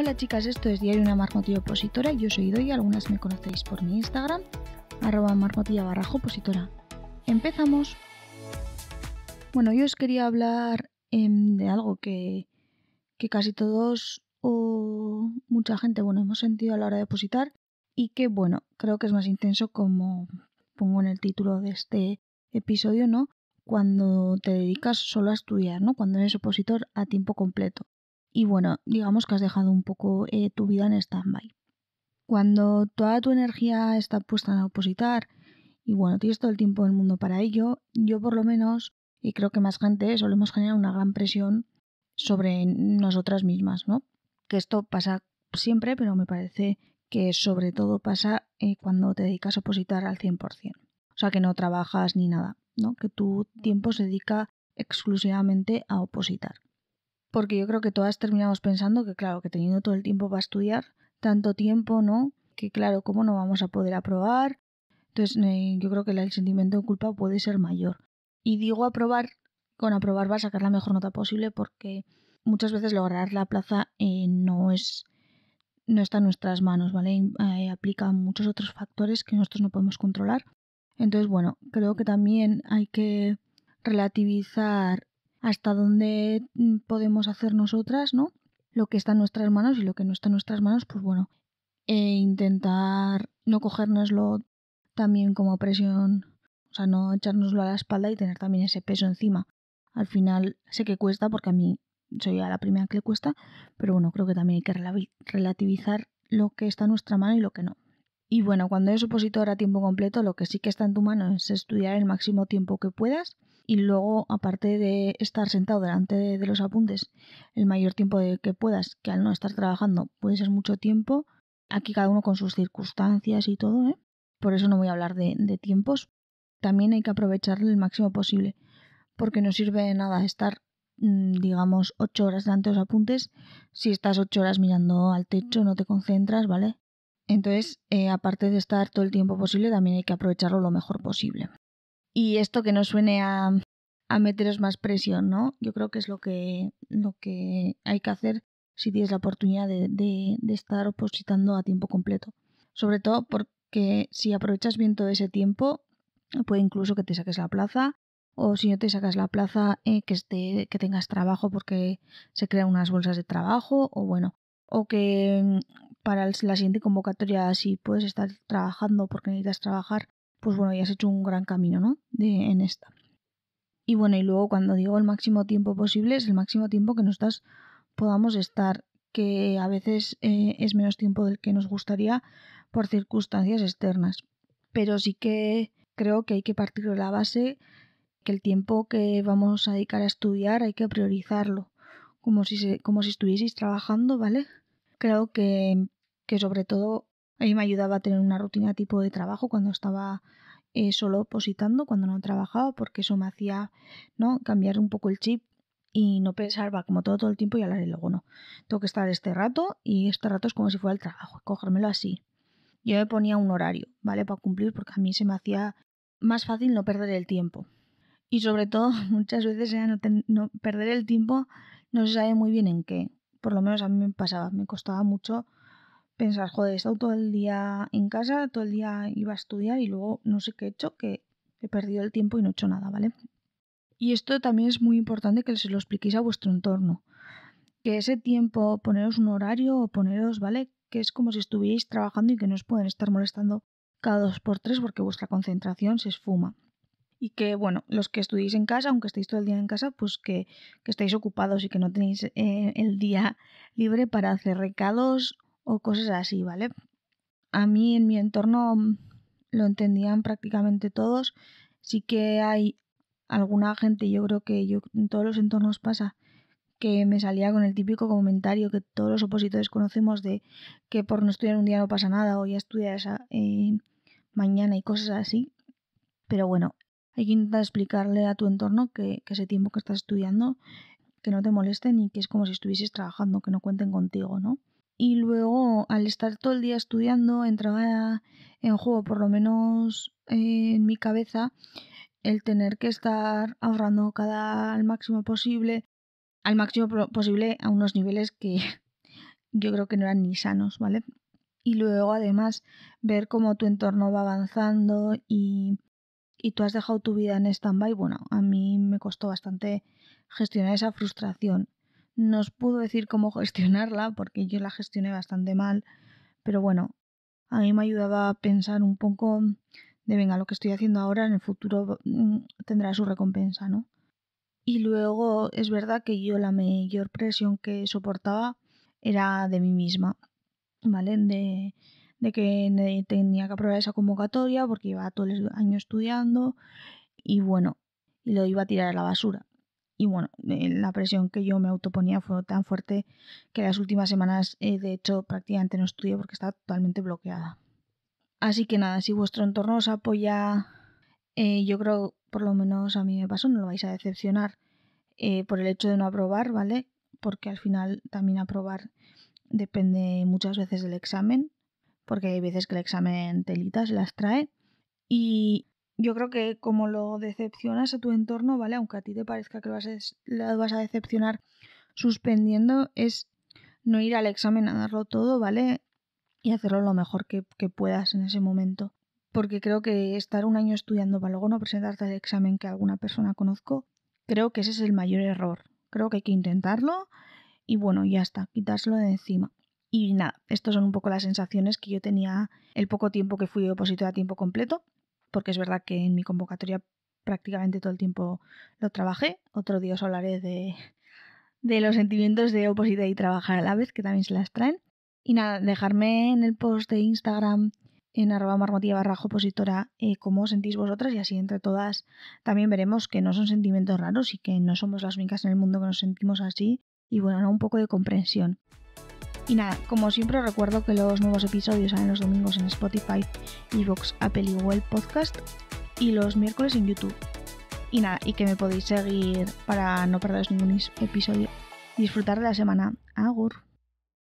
Hola chicas, esto es Diario Una Marmotilla Opositora, yo soy y algunas me conocéis por mi Instagram, arroba marmotilla barrajo opositora. ¡Empezamos! Bueno, yo os quería hablar em, de algo que, que casi todos o mucha gente, bueno, hemos sentido a la hora de opositar y que, bueno, creo que es más intenso como pongo en el título de este episodio, ¿no? Cuando te dedicas solo a estudiar, ¿no? Cuando eres opositor a tiempo completo y bueno, digamos que has dejado un poco eh, tu vida en stand-by. Cuando toda tu energía está puesta en opositar y bueno, tienes todo el tiempo del mundo para ello, yo por lo menos, y creo que más gente, solemos generar una gran presión sobre nosotras mismas, ¿no? Que esto pasa siempre, pero me parece que sobre todo pasa eh, cuando te dedicas a opositar al 100%. O sea, que no trabajas ni nada, ¿no? Que tu tiempo se dedica exclusivamente a opositar porque yo creo que todas terminamos pensando que, claro, que teniendo todo el tiempo para estudiar, tanto tiempo, ¿no? Que, claro, ¿cómo no vamos a poder aprobar? Entonces, eh, yo creo que el sentimiento de culpa puede ser mayor. Y digo aprobar, con aprobar va a sacar la mejor nota posible porque muchas veces lograr la plaza eh, no es no está en nuestras manos, ¿vale? Eh, aplica muchos otros factores que nosotros no podemos controlar. Entonces, bueno, creo que también hay que relativizar hasta dónde mm, podemos hacer nosotras, ¿no? Lo que está en nuestras manos y lo que no está en nuestras manos, pues bueno, e intentar no cogernoslo también como presión, o sea, no echárnoslo a la espalda y tener también ese peso encima. Al final sé que cuesta porque a mí soy a la primera que le cuesta, pero bueno, creo que también hay que relativizar lo que está en nuestra mano y lo que no. Y bueno, cuando es opositor a tiempo completo, lo que sí que está en tu mano es estudiar el máximo tiempo que puedas y luego, aparte de estar sentado delante de, los apuntes el mayor tiempo de que puedas, que al no estar trabajando puede ser mucho tiempo, aquí cada uno con sus circunstancias y todo, ¿eh? por eso no voy a hablar de, tiempos, también hay que aprovecharlo el máximo posible, porque no sirve de nada estar mm, digamos, ocho horas delante de los apuntes, si estás ocho horas mirando al techo, no te concentras, ¿vale? Entonces, eh, aparte de estar todo el tiempo posible, también hay que aprovecharlo lo mejor posible y esto que no suene a, a meteros más presión, ¿no? Yo creo que es lo que, lo que hay que hacer si tienes la oportunidad de, de, estar opositando a tiempo completo. Sobre todo porque si aprovechas bien todo ese tiempo, puede incluso que te saques la plaza o si no te sacas la plaza, eh, que, esté, que tengas trabajo porque se crean unas bolsas de trabajo o bueno, o que mm, para la siguiente convocatoria si puedes estar trabajando porque necesitas trabajar pues bueno, ya has hecho un gran camino, ¿no? De, en esta. Y bueno, y luego cuando digo el máximo tiempo posible, es el máximo tiempo que nos podamos estar, que a veces eh, es menos tiempo del que nos gustaría por circunstancias externas. Pero sí que creo que hay que partir de la base que el tiempo que vamos a dedicar a estudiar hay que priorizarlo, como si, se, como si estuvieseis trabajando, ¿vale? Creo que, que sobre todo a mí me ayudaba a tener una rutina tipo de trabajo cuando estaba eh, solo positando, cuando no trabajaba, porque eso me hacía ¿no? cambiar un poco el chip y no pensar, va, como todo, todo el tiempo y hablaré luego, no. Tengo que estar este rato y este rato es como si fuera el trabajo, cogérmelo así. Yo me ponía un horario, ¿vale? Para cumplir, porque a mí se me hacía más fácil no perder el tiempo. Y sobre todo, muchas veces ya no, no perder el tiempo no se sabe muy bien en qué. Por lo menos a mí me pasaba, me costaba mucho pensar, joder, he estado todo el día en casa, todo el día iba a estudiar y luego no sé qué he hecho, que he perdido el tiempo y no he hecho nada, ¿vale? Y esto también es muy importante que se lo expliquéis a vuestro entorno. Que ese tiempo, poneros un horario o poneros, ¿vale? Que es como si estuvierais trabajando y que no os pueden estar molestando cada dos por tres porque vuestra concentración se esfuma. Y que, bueno, los que estudiéis en casa, aunque estéis todo el día en casa, pues que, estáis ocupados y que no tenéis eh, el día libre para hacer recados o cosas así, ¿vale? A mí en mi entorno mm, lo entendían prácticamente todos. Sí que hay alguna gente, yo creo que yo, en todos los entornos pasa, que me salía con el típico comentario que todos los opositores conocemos de que por no estudiar un día no pasa nada o ya estudias ah, eh, mañana y cosas así. Pero bueno, hay que intentar explicarle a tu entorno que, que, ese tiempo que estás estudiando, que no te molesten y que es como si estuvieses trabajando, que no cuenten contigo, ¿no? y luego al estar todo el día estudiando entraba en juego, por lo menos eh, en mi cabeza, el tener que estar ahorrando cada al máximo posible, al máximo posible a unos niveles que yo creo que no eran ni sanos, ¿vale? Y luego además ver cómo tu entorno va avanzando y, y tú has dejado tu vida en stand-by, bueno, a mí me costó bastante gestionar esa frustración nos pudo decir cómo gestionarla, porque yo la gestioné bastante mal, pero bueno, a mí me ayudaba a pensar un poco de, venga, lo que estoy haciendo ahora en el futuro mm, tendrá su recompensa, ¿no? Y luego es verdad que yo la mayor presión que soportaba era de mí misma, ¿vale? De, que tenía que aprobar esa convocatoria porque iba todo el año estudiando y bueno, y lo iba a tirar a la basura. Y bueno, eh, la presión que yo me autoponía fue tan fuerte que las últimas semanas, eh, de hecho, prácticamente no estudio porque estaba totalmente bloqueada. Así que nada, si vuestro entorno os apoya, eh, yo creo, por lo menos a mí me pasó, no lo vais a decepcionar por el hecho de no aprobar, ¿vale? Porque al final también aprobar depende muchas veces del examen, porque hay veces que el examen telitas las trae. Y yo creo que como lo decepcionas a tu entorno, ¿vale? Aunque a ti te parezca que lo vas a, decepcionar suspendiendo, es no ir al examen a darlo todo, ¿vale? Y hacerlo lo mejor que, que puedas en ese momento. Porque creo que estar un año estudiando para luego no presentarte al examen que alguna persona conozco, creo que ese es el mayor error. Creo que hay que intentarlo y bueno, ya está, quitárselo de encima. Y nada, estas son un poco las sensaciones que yo tenía el poco tiempo que fui opositor a tiempo completo porque es verdad que en mi convocatoria prácticamente todo el tiempo lo trabajé. Otro día os hablaré de, de los sentimientos de oposita y trabajar a la vez, que también se las traen. Y nada, dejarme en el post de Instagram en arroba marmotilla barra opositora eh, cómo os sentís vosotras y así entre todas también veremos que no son sentimientos raros y que no somos las únicas en el mundo que nos sentimos así y bueno, un poco de comprensión. Y nada, como siempre recuerdo que los nuevos episodios salen los domingos en Spotify, Evox, Apple y Google Podcast y los miércoles en YouTube. Y nada, y que me podéis seguir para no perderos ningún episodio. Disfrutar de la semana. Agur.